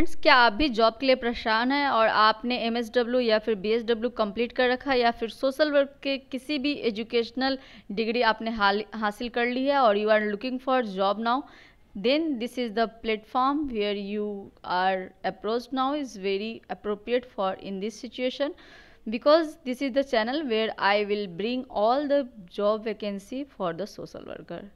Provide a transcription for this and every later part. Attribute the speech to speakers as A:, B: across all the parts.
A: friends क्या आप भी जॉब के लिए परेशान हैं और आपने एम या फिर बी एस कंप्लीट कर रखा है या फिर सोशल वर्क के किसी भी एजुकेशनल डिग्री आपने हासिल कर ली है और you are looking for job now then this is the platform where you are approach now is very appropriate for in this situation because this is the channel where I will bring all the job vacancy for the social worker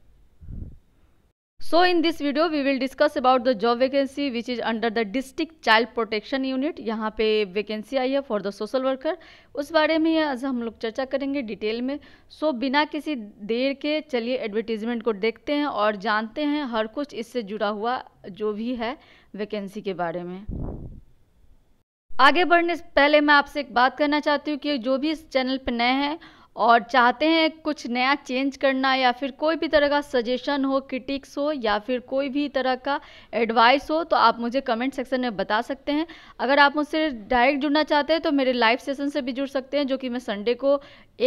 A: so in this video we will discuss about the job vacancy which is under the district child protection unit यहाँ पे vacancy आई है for the social worker उस बारे में आज हम लोग चर्चा करेंगे डिटेल में सो so, बिना किसी देर के चलिए एडवर्टीजमेंट को देखते हैं और जानते हैं हर कुछ इससे जुड़ा हुआ जो भी है वैकेंसी के बारे में आगे बढ़ने से पहले मैं आपसे एक बात करना चाहती हूँ कि जो भी इस चैनल पर नए हैं और चाहते हैं कुछ नया चेंज करना या फिर कोई भी तरह का सजेशन हो क्रिटिक्स हो या फिर कोई भी तरह का एडवाइस हो तो आप मुझे कमेंट सेक्शन में बता सकते हैं अगर आप मुझसे डायरेक्ट जुड़ना चाहते हैं तो मेरे लाइव सेशन से भी जुड़ सकते हैं जो कि मैं संडे को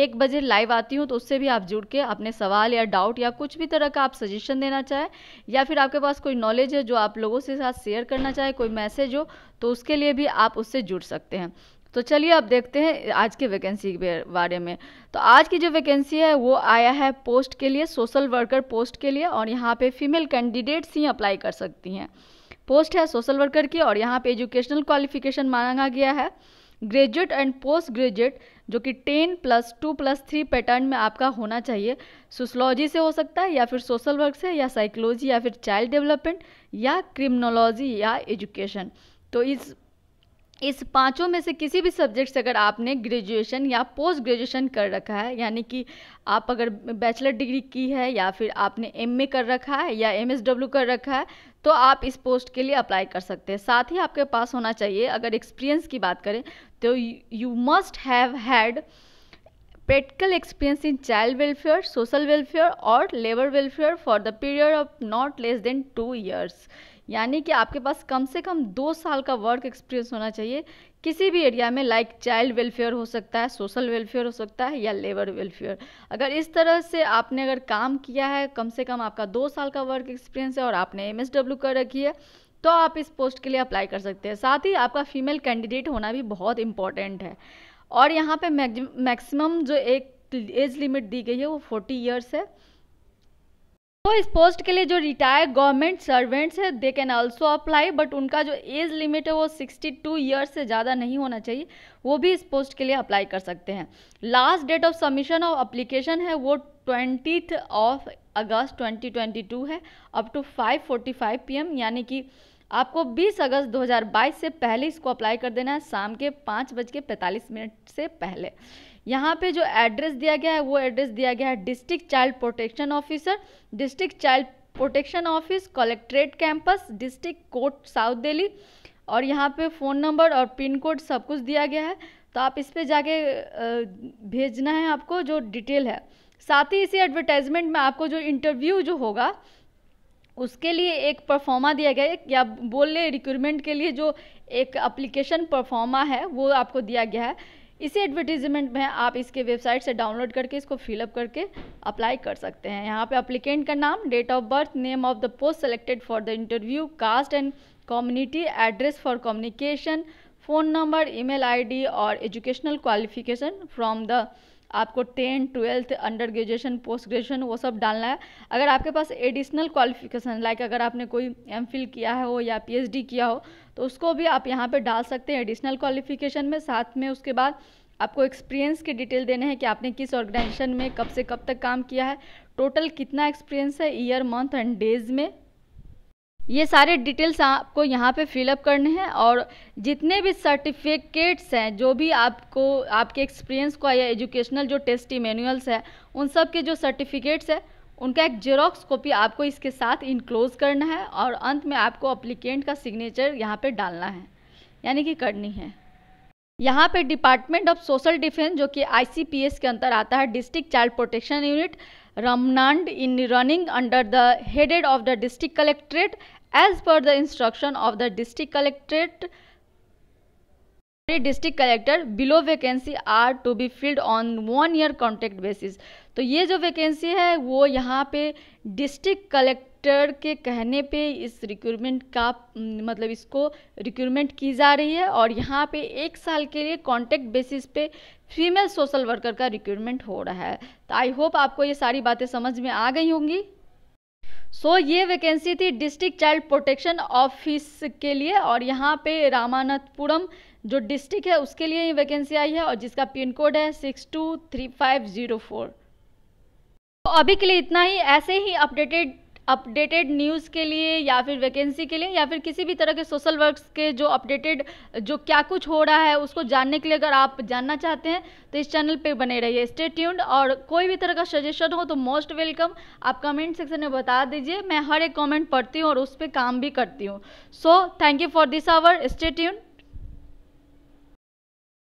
A: एक बजे लाइव आती हूँ तो उससे भी आप जुड़ के अपने सवाल या डाउट या कुछ भी तरह का आप सजेशन देना चाहें या फिर आपके पास कोई नॉलेज है जो आप लोगों से साथ शेयर करना चाहें कोई मैसेज हो तो उसके लिए भी आप उससे जुड़ सकते हैं तो चलिए अब देखते हैं आज की वैकेंसी के बारे में तो आज की जो वैकेंसी है वो आया है पोस्ट के लिए सोशल वर्कर पोस्ट के लिए और यहाँ पे फीमेल कैंडिडेट्स ही अप्लाई कर सकती हैं पोस्ट है सोशल वर्कर की और यहाँ पे एजुकेशनल क्वालिफिकेशन मांगा गया है ग्रेजुएट एंड पोस्ट ग्रेजुएट जो कि ten plus two plus three pattern में आपका होना चाहिए सोशलॉजी से हो सकता है या फिर सोशल वर्क से या साइकोलॉजी या फिर चाइल्ड डेवलपमेंट या क्रिमिनोलॉजी या एजुकेशन तो इस इस पांचों में से किसी भी सब्जेक्ट से अगर आपने ग्रेजुएशन या पोस्ट ग्रेजुएशन कर रखा है यानी कि आप अगर बैचलर डिग्री की है या फिर आपने एमए कर रखा है या एमएसडब्ल्यू कर रखा है तो आप इस पोस्ट के लिए अप्लाई कर सकते हैं साथ ही आपके पास होना चाहिए अगर एक्सपीरियंस की बात करें तो you must have had practical experience in child welfare social welfare और labour welfare for the period of not less than two years यानी कि आपके पास कम से कम दो साल का वर्क एक्सपीरियंस होना चाहिए किसी भी एरिया में लाइक चाइल्ड वेलफेयर हो सकता है सोशल वेलफेयर हो सकता है या लेबर वेलफेयर अगर इस तरह से आपने अगर काम किया है कम से कम आपका दो साल का वर्क एक्सपीरियंस है और आपने एम कर रखी है तो आप इस पोस्ट के लिए अप्लाई कर सकते हैं साथ ही आपका फीमेल कैंडिडेट होना भी बहुत इंपॉर्टेंट है और यहाँ पे मैक्सिमम जो एक एज लिमिट दी गई है वो फोर्टी ईयर्स है तो इस पोस्ट के लिए जो रिटायर्ड गवर्नमेंट सर्वेंट्स है they can also apply but उनका जो एज लिमिट है वो 62 ईयर्स से ज़्यादा नहीं होना चाहिए वो भी इस पोस्ट के लिए अप्लाई कर सकते हैं last date of submission of application है वो ट्वेंटी ऑफ अगस्त 2022 है अप टू 5:45 पीएम यानी कि आपको 20 अगस्त 2022 से पहले इसको अप्लाई कर देना है शाम के पाँच बज के पैंतालीस मिनट से पहले यहाँ पे जो एड्रेस दिया गया है वो एड्रेस दिया गया है district child protection officer district child protection office collectorate campus district court south Delhi और यहाँ पे फ़ोन नंबर और पिन कोड सब कुछ दिया गया है तो आप इस पर जाके भेजना है आपको जो डिटेल है साथ ही इसी एडवर्टाइजमेंट में आपको जो इंटरव्यू जो होगा उसके लिए एक परफॉर्मा दिया गया है या बोल ले रिक्रूटमेंट के लिए जो एक अप्लीकेशन परफॉर्मा है वो आपको दिया गया है इसी एडवर्टीजमेंट में आप इसके वेबसाइट से डाउनलोड करके इसको फिलअप करके अप्लाई कर सकते हैं यहाँ पे अप्लीकेंट का नाम date of birth name of the post selected for the interview caste and community address for communication phone number email ID और एजुकेशनल क्वालिफिकेशन फ्रॉम द आपको ten twelfth under graduation post graduation वो सब डालना है अगर आपके पास additional qualification like अगर आपने कोई एम किया हो या पी किया हो तो उसको भी आप यहाँ पर डाल सकते हैं एडिशनल क्वालिफिकेशन में साथ में उसके बाद आपको एक्सपीरियंस की डिटेल देने हैं कि आपने किस ऑर्गेनाइजेशन में कब से कब तक काम किया है टोटल कितना एक्सपीरियंस है ईयर मंथ एंड डेज में ये सारे डिटेल्स आपको यहाँ पे फिलअप करने हैं और जितने भी सर्टिफिकेट्स हैं जो भी आपको आपके एक्सपीरियंस को या एजुकेशनल जो टेस्टी मैनुअल्स है उन सब के जो सर्टिफिकेट्स है उनका एक जेरोक्स कॉपी आपको इसके साथ इनक्लोज करना है और अंत में आपको अप्लीकेंट का सिग्नेचर यहाँ पर डालना है यानी कि करनी है यहाँ पे डिपार्टमेंट ऑफ सोशल डिफेंस जो कि आईसीपीएस के अंतर आता है district child protection unit Ramnad in running under the headed of the district collectorate as per the instruction of the district collectorate district collector below vacancy are to be filled on one year contract basis तो ये जो vacancy है वो यहाँ पे district collector के कहने पे इस रिक्रूटमेंट का मतलब इसको रिक्रूटमेंट की जा रही है और यहाँ पे एक साल के लिए कॉन्ट्रैक्ट बेसिस पे फीमेल सोशल वर्कर का रिक्रूटमेंट हो रहा है तो आई होप आपको ये सारी बातें समझ में आ गई होंगी सो so, ये वैकेंसी थी डिस्ट्रिक्ट चाइल्ड प्रोटेक्शन ऑफिस के लिए और यहाँ पे रामानाथपुरम जो डिस्ट्रिक्ट है उसके लिए ये वैकेंसी आई है और जिसका पिन कोड है six two three five zero four तो अभी के लिए इतना ही ऐसे ही अपडेटेड अपडेटेड न्यूज़ के लिए या फिर वैकेंसी के लिए या फिर किसी भी तरह के सोशल वर्क्स के जो अपडेटेड जो क्या कुछ हो रहा है उसको जानने के लिए अगर आप जानना चाहते हैं तो इस चैनल पे बने रहिए स्टे ट्यून्ड और कोई भी तरह का सजेशन हो तो मोस्ट वेलकम आप कमेंट सेक्शन में बता दीजिए मैं हर एक कॉमेंट पढ़ती हूँ और उस पर काम भी करती हूँ so thank you for this hour stay tuned